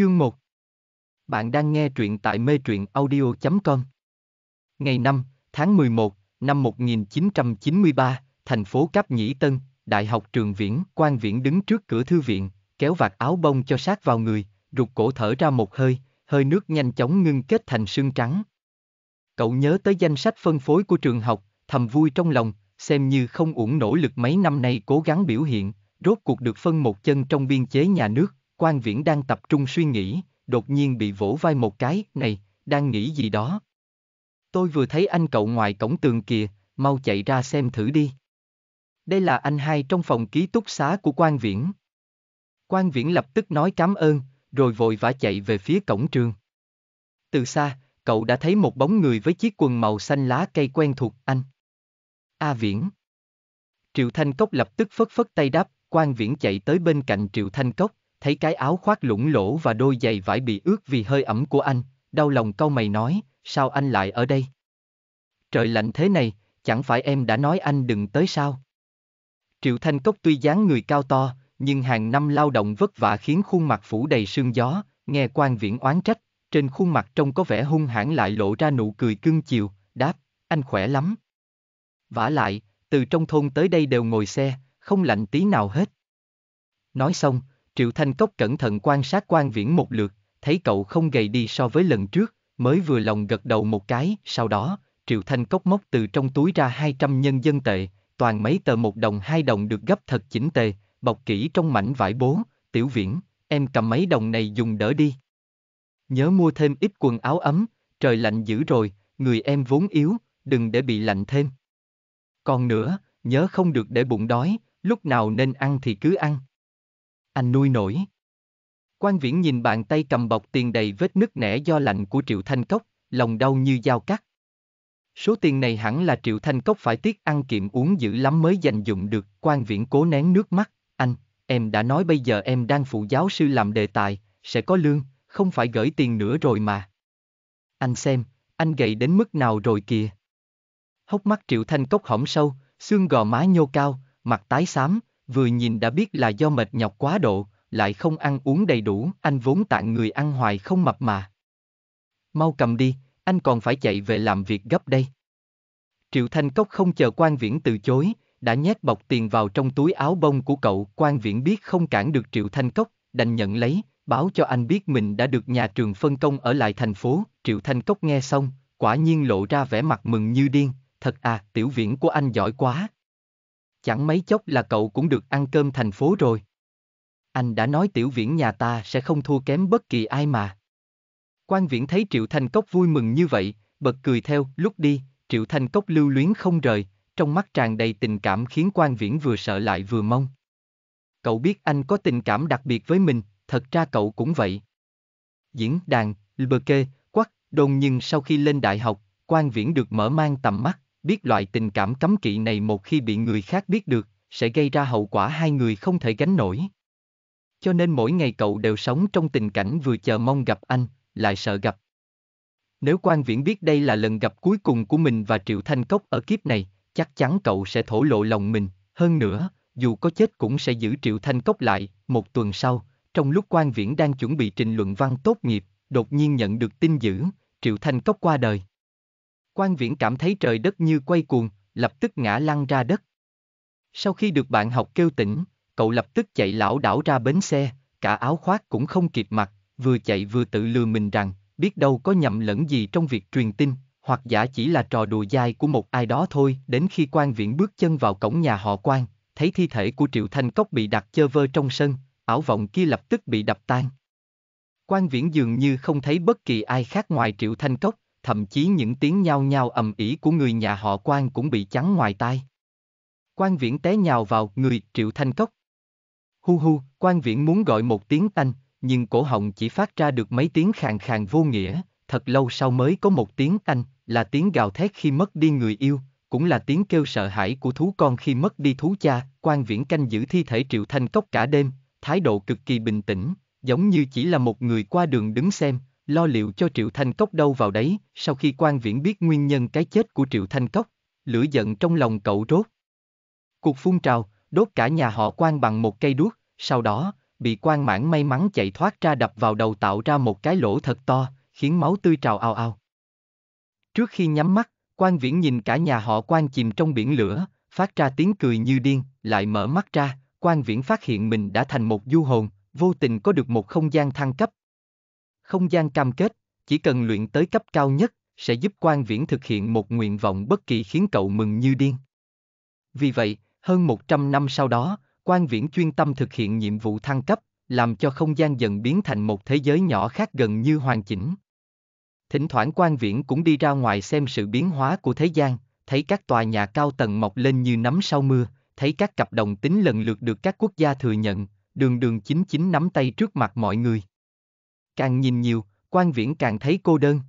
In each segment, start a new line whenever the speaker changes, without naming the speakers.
Chương 1 Bạn đang nghe truyện tại mê truyện audio.com Ngày 5, tháng 11, năm 1993, thành phố Cáp Nhĩ Tân, Đại học Trường Viễn, quan Viễn đứng trước cửa thư viện, kéo vạt áo bông cho sát vào người, rụt cổ thở ra một hơi, hơi nước nhanh chóng ngưng kết thành sương trắng. Cậu nhớ tới danh sách phân phối của trường học, thầm vui trong lòng, xem như không uổng nỗ lực mấy năm nay cố gắng biểu hiện, rốt cuộc được phân một chân trong biên chế nhà nước, Quan Viễn đang tập trung suy nghĩ, đột nhiên bị vỗ vai một cái, này, đang nghĩ gì đó. Tôi vừa thấy anh cậu ngoài cổng tường kìa, mau chạy ra xem thử đi. Đây là anh hai trong phòng ký túc xá của Quan Viễn. Quan Viễn lập tức nói cám ơn, rồi vội vã chạy về phía cổng trường. Từ xa, cậu đã thấy một bóng người với chiếc quần màu xanh lá cây quen thuộc anh. A à, Viễn. Triệu Thanh Cốc lập tức phất phất tay đáp, Quan Viễn chạy tới bên cạnh Triệu Thanh Cốc thấy cái áo khoác lủng lỗ và đôi giày vải bị ướt vì hơi ẩm của anh, đau lòng câu mày nói, sao anh lại ở đây? Trời lạnh thế này, chẳng phải em đã nói anh đừng tới sao? Triệu Thanh Cốc tuy dáng người cao to, nhưng hàng năm lao động vất vả khiến khuôn mặt phủ đầy sương gió, nghe quan viễn oán trách, trên khuôn mặt trông có vẻ hung hãn lại lộ ra nụ cười cưng chiều, đáp, anh khỏe lắm. Vả lại, từ trong thôn tới đây đều ngồi xe, không lạnh tí nào hết. Nói xong, Triệu Thanh Cốc cẩn thận quan sát quan viễn một lượt, thấy cậu không gầy đi so với lần trước, mới vừa lòng gật đầu một cái, sau đó, Triệu Thanh Cốc móc từ trong túi ra 200 nhân dân tệ, toàn mấy tờ một đồng hai đồng được gấp thật chỉnh tề, bọc kỹ trong mảnh vải bố, tiểu viễn, em cầm mấy đồng này dùng đỡ đi. Nhớ mua thêm ít quần áo ấm, trời lạnh dữ rồi, người em vốn yếu, đừng để bị lạnh thêm. Còn nữa, nhớ không được để bụng đói, lúc nào nên ăn thì cứ ăn. Anh nuôi nổi. Quan Viễn nhìn bàn tay cầm bọc tiền đầy vết nứt nẻ do lạnh của Triệu Thanh Cốc, lòng đau như dao cắt. Số tiền này hẳn là Triệu Thanh Cốc phải tiếc ăn kiệm uống dữ lắm mới dành dụng được, Quan Viễn cố nén nước mắt, anh, em đã nói bây giờ em đang phụ giáo sư làm đề tài, sẽ có lương, không phải gửi tiền nữa rồi mà. Anh xem, anh gầy đến mức nào rồi kìa. Hốc mắt Triệu Thanh Cốc hỏng sâu, xương gò má nhô cao, mặt tái xám, vừa nhìn đã biết là do mệt nhọc quá độ, lại không ăn uống đầy đủ, anh vốn tạng người ăn hoài không mập mà. Mau cầm đi, anh còn phải chạy về làm việc gấp đây. Triệu Thanh Cốc không chờ quan viễn từ chối, đã nhét bọc tiền vào trong túi áo bông của cậu. Quan viễn biết không cản được Triệu Thanh Cốc, đành nhận lấy, báo cho anh biết mình đã được nhà trường phân công ở lại thành phố. Triệu Thanh Cốc nghe xong, quả nhiên lộ ra vẻ mặt mừng như điên. Thật à, tiểu viễn của anh giỏi quá. Chẳng mấy chốc là cậu cũng được ăn cơm thành phố rồi. Anh đã nói tiểu viễn nhà ta sẽ không thua kém bất kỳ ai mà. Quan viễn thấy Triệu Thanh Cốc vui mừng như vậy, bật cười theo, lúc đi, Triệu Thanh Cốc lưu luyến không rời, trong mắt tràn đầy tình cảm khiến quan viễn vừa sợ lại vừa mong. Cậu biết anh có tình cảm đặc biệt với mình, thật ra cậu cũng vậy. Diễn đàn, LBK, quắc, đồn nhưng sau khi lên đại học, quan viễn được mở mang tầm mắt, biết loại tình cảm cấm kỵ này một khi bị người khác biết được, sẽ gây ra hậu quả hai người không thể gánh nổi. Cho nên mỗi ngày cậu đều sống trong tình cảnh vừa chờ mong gặp anh, lại sợ gặp. Nếu quan viễn biết đây là lần gặp cuối cùng của mình và Triệu Thanh Cốc ở kiếp này, chắc chắn cậu sẽ thổ lộ lòng mình, hơn nữa, dù có chết cũng sẽ giữ Triệu Thanh Cốc lại. Một tuần sau, trong lúc quan viễn đang chuẩn bị trình luận văn tốt nghiệp, đột nhiên nhận được tin dữ, Triệu Thanh Cốc qua đời. Quan Viễn cảm thấy trời đất như quay cuồng, lập tức ngã lăn ra đất. Sau khi được bạn học kêu tỉnh, cậu lập tức chạy lảo đảo ra bến xe, cả áo khoác cũng không kịp mặc, vừa chạy vừa tự lừa mình rằng, biết đâu có nhầm lẫn gì trong việc truyền tin, hoặc giả chỉ là trò đùa dai của một ai đó thôi. Đến khi quan Viễn bước chân vào cổng nhà họ quan, thấy thi thể của Triệu Thanh Cốc bị đặt chơ vơ trong sân, ảo vọng kia lập tức bị đập tan. Quan viễn dường như không thấy bất kỳ ai khác ngoài Triệu Thanh Cốc, thậm chí những tiếng nhao nhao ầm ĩ của người nhà họ quan cũng bị chắn ngoài tai. Quan viễn té nhào vào người Triệu Thanh Cốc. Hu hu, quan viễn muốn gọi một tiếng anh, nhưng cổ họng chỉ phát ra được mấy tiếng khàn khàn vô nghĩa, thật lâu sau mới có một tiếng anh, là tiếng gào thét khi mất đi người yêu, cũng là tiếng kêu sợ hãi của thú con khi mất đi thú cha, quan viễn canh giữ thi thể Triệu Thanh Cốc cả đêm, thái độ cực kỳ bình tĩnh, giống như chỉ là một người qua đường đứng xem, lo liệu cho Triệu Thanh Cốc đâu vào đấy, sau khi quan viễn biết nguyên nhân cái chết của Triệu Thanh Cốc, lửa giận trong lòng cậu rốt. Cuộc phun trào, đốt cả nhà họ quan bằng một cây đuốc, sau đó, bị quan mãn may mắn chạy thoát ra đập vào đầu tạo ra một cái lỗ thật to, khiến máu tươi trào ao ao. Trước khi nhắm mắt, quan viễn nhìn cả nhà họ quan chìm trong biển lửa, phát ra tiếng cười như điên, lại mở mắt ra, quan viễn phát hiện mình đã thành một du hồn, vô tình có được một không gian thăng cấp, không gian cam kết, chỉ cần luyện tới cấp cao nhất, sẽ giúp quan viễn thực hiện một nguyện vọng bất kỳ khiến cậu mừng như điên. Vì vậy, hơn 100 năm sau đó, quan viễn chuyên tâm thực hiện nhiệm vụ thăng cấp, làm cho không gian dần biến thành một thế giới nhỏ khác gần như hoàn chỉnh. Thỉnh thoảng quan viễn cũng đi ra ngoài xem sự biến hóa của thế gian, thấy các tòa nhà cao tầng mọc lên như nấm sau mưa, thấy các cặp đồng tính lần lượt được các quốc gia thừa nhận, đường đường chính chính nắm tay trước mặt mọi người. Càng nhìn nhiều, quan viễn càng thấy cô đơn.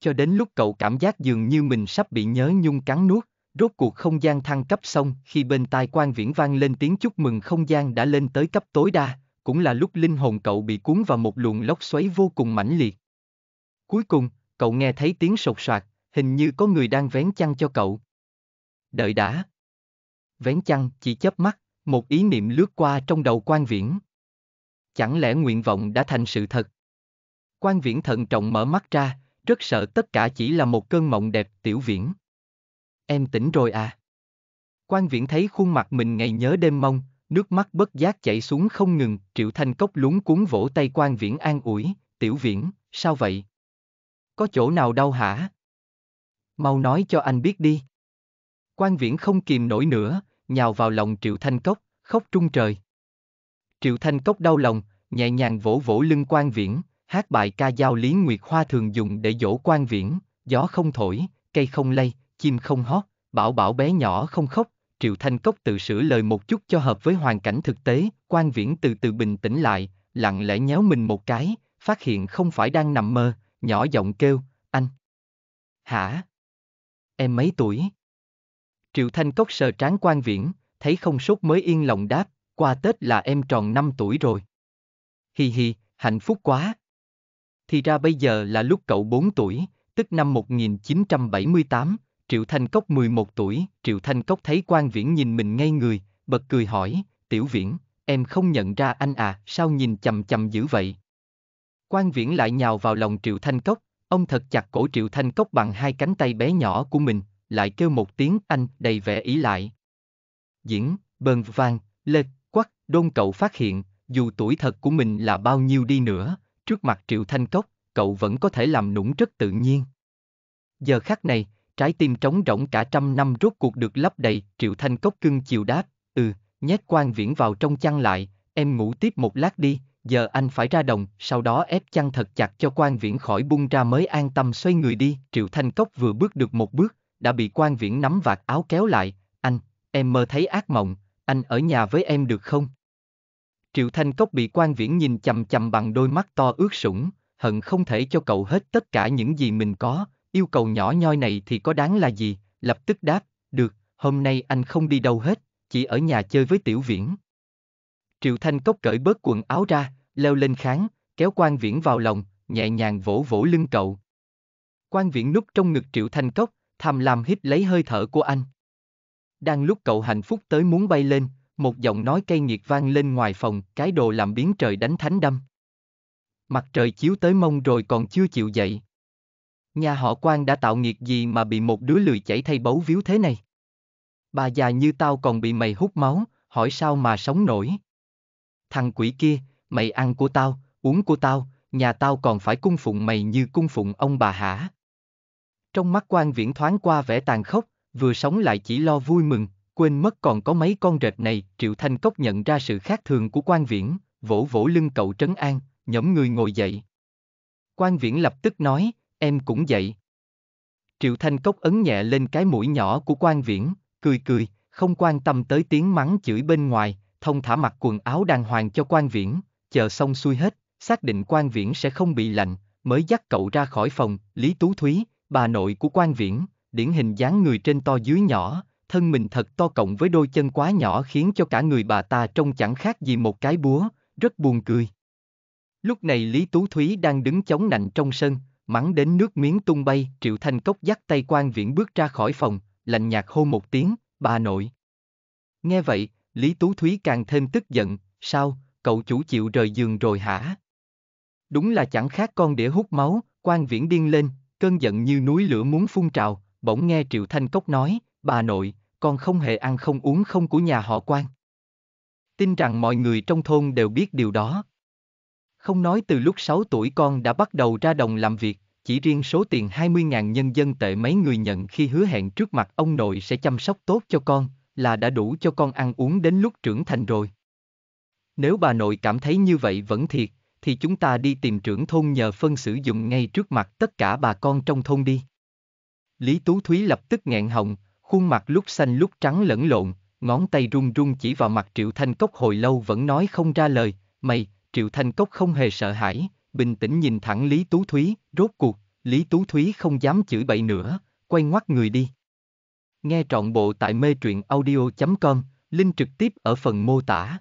Cho đến lúc cậu cảm giác dường như mình sắp bị nhớ nhung cắn nuốt, rốt cuộc không gian thăng cấp xong khi bên tai quan viễn vang lên tiếng chúc mừng không gian đã lên tới cấp tối đa, cũng là lúc linh hồn cậu bị cuốn vào một luồng lốc xoáy vô cùng mãnh liệt. Cuối cùng, cậu nghe thấy tiếng sột soạt, hình như có người đang vén chăn cho cậu. Đợi đã. Vén chăn chỉ chớp mắt, một ý niệm lướt qua trong đầu quan viễn chẳng lẽ nguyện vọng đã thành sự thật? Quan viễn thận trọng mở mắt ra, rất sợ tất cả chỉ là một cơn mộng đẹp tiểu viễn. Em tỉnh rồi à? Quan viễn thấy khuôn mặt mình ngày nhớ đêm mong, nước mắt bất giác chảy xuống không ngừng, triệu thanh cốc lúng cuốn vỗ tay quan viễn an ủi, tiểu viễn, sao vậy? Có chỗ nào đau hả? Mau nói cho anh biết đi. Quan viễn không kìm nổi nữa, nhào vào lòng triệu thanh cốc, khóc trung trời. Triệu Thanh Cốc đau lòng, nhẹ nhàng vỗ vỗ lưng quan viễn, hát bài ca dao Lý Nguyệt Hoa thường dùng để dỗ quan viễn, gió không thổi, cây không lay, chim không hót, bảo bảo bé nhỏ không khóc, Triệu Thanh Cốc tự sửa lời một chút cho hợp với hoàn cảnh thực tế, quan viễn từ từ bình tĩnh lại, lặng lẽ nhéo mình một cái, phát hiện không phải đang nằm mơ, nhỏ giọng kêu, anh. Hả? Em mấy tuổi? Triệu Thanh Cốc sờ trán quan viễn, thấy không sốt mới yên lòng đáp, qua Tết là em tròn 5 tuổi rồi. Hi hi, hạnh phúc quá. Thì ra bây giờ là lúc cậu 4 tuổi, tức năm 1978, Triệu Thanh Cốc 11 tuổi, Triệu Thanh Cốc thấy quan Viễn nhìn mình ngay người, bật cười hỏi, Tiểu Viễn, em không nhận ra anh à, sao nhìn chầm chầm dữ vậy? quan Viễn lại nhào vào lòng Triệu Thanh Cốc, ông thật chặt cổ Triệu Thanh Cốc bằng hai cánh tay bé nhỏ của mình, lại kêu một tiếng anh đầy vẻ ý lại. Diễn, bờn vang, lệch, Đôn cậu phát hiện, dù tuổi thật của mình là bao nhiêu đi nữa, trước mặt Triệu Thanh Cốc, cậu vẫn có thể làm nũng rất tự nhiên. Giờ khắc này, trái tim trống rỗng cả trăm năm rốt cuộc được lấp đầy, Triệu Thanh Cốc cưng chiều đáp, ừ, nhét quan viễn vào trong chăn lại, em ngủ tiếp một lát đi, giờ anh phải ra đồng, sau đó ép chăn thật chặt cho quan viễn khỏi bung ra mới an tâm xoay người đi. Triệu Thanh Cốc vừa bước được một bước, đã bị quan viễn nắm vạt áo kéo lại, anh, em mơ thấy ác mộng, anh ở nhà với em được không? Triệu Thanh Cốc bị quan viễn nhìn chầm chầm bằng đôi mắt to ướt sũng, hận không thể cho cậu hết tất cả những gì mình có, yêu cầu nhỏ nhoi này thì có đáng là gì, lập tức đáp, được, hôm nay anh không đi đâu hết, chỉ ở nhà chơi với tiểu viễn. Triệu Thanh Cốc cởi bớt quần áo ra, leo lên kháng, kéo quan viễn vào lòng, nhẹ nhàng vỗ vỗ lưng cậu. Quan viễn núp trong ngực Triệu Thanh Cốc, thầm làm hít lấy hơi thở của anh. Đang lúc cậu hạnh phúc tới muốn bay lên, một giọng nói cay nghiệt vang lên ngoài phòng, cái đồ làm biến trời đánh thánh đâm. Mặt trời chiếu tới mông rồi còn chưa chịu dậy. Nhà họ quan đã tạo nghiệt gì mà bị một đứa lười chảy thay bấu víu thế này? Bà già như tao còn bị mày hút máu, hỏi sao mà sống nổi? Thằng quỷ kia, mày ăn của tao, uống của tao, nhà tao còn phải cung phụng mày như cung phụng ông bà hả? Trong mắt quan viễn thoáng qua vẻ tàn khốc, vừa sống lại chỉ lo vui mừng, quên mất còn có mấy con rệp này, Triệu Thanh Cốc nhận ra sự khác thường của quan viễn, vỗ vỗ lưng cậu trấn an, nhóm người ngồi dậy. Quan viễn lập tức nói, em cũng dậy. Triệu Thanh Cốc ấn nhẹ lên cái mũi nhỏ của quan viễn, cười cười, không quan tâm tới tiếng mắng chửi bên ngoài, thông thả mặc quần áo đàng hoàng cho quan viễn, chờ xong xuôi hết, xác định quan viễn sẽ không bị lạnh, mới dắt cậu ra khỏi phòng, Lý Tú Thúy, bà nội của quan viễn, điển hình dáng người trên to dưới nhỏ, thân mình thật to cộng với đôi chân quá nhỏ khiến cho cả người bà ta trông chẳng khác gì một cái búa, rất buồn cười. Lúc này Lý Tú Thúy đang đứng chống nạnh trong sân, mắng đến nước miếng tung bay, Triệu Thanh Cốc dắt tay quan viễn bước ra khỏi phòng, lạnh nhạt hô một tiếng, bà nội. Nghe vậy, Lý Tú Thúy càng thêm tức giận, sao, cậu chủ chịu rời giường rồi hả? Đúng là chẳng khác con đĩa hút máu, quan viễn điên lên, cơn giận như núi lửa muốn phun trào, bỗng nghe Triệu Thanh Cốc nói, bà nội, con không hề ăn không uống không của nhà họ quan. Tin rằng mọi người trong thôn đều biết điều đó. Không nói từ lúc 6 tuổi con đã bắt đầu ra đồng làm việc, chỉ riêng số tiền 20.000 nhân dân tệ mấy người nhận khi hứa hẹn trước mặt ông nội sẽ chăm sóc tốt cho con, là đã đủ cho con ăn uống đến lúc trưởng thành rồi. Nếu bà nội cảm thấy như vậy vẫn thiệt, thì chúng ta đi tìm trưởng thôn nhờ phân sử dụng ngay trước mặt tất cả bà con trong thôn đi. Lý Tú Thúy lập tức nghẹn hồng, khuôn mặt lúc xanh lúc trắng lẫn lộn, ngón tay run run chỉ vào mặt Triệu Thanh Cốc hồi lâu vẫn nói không ra lời, mày, Triệu Thanh Cốc không hề sợ hãi, bình tĩnh nhìn thẳng Lý Tú Thúy, rốt cuộc, Lý Tú Thúy không dám chửi bậy nữa, quay ngoắt người đi. Nghe trọn bộ tại mê truyện audio.com, link trực tiếp ở phần mô tả.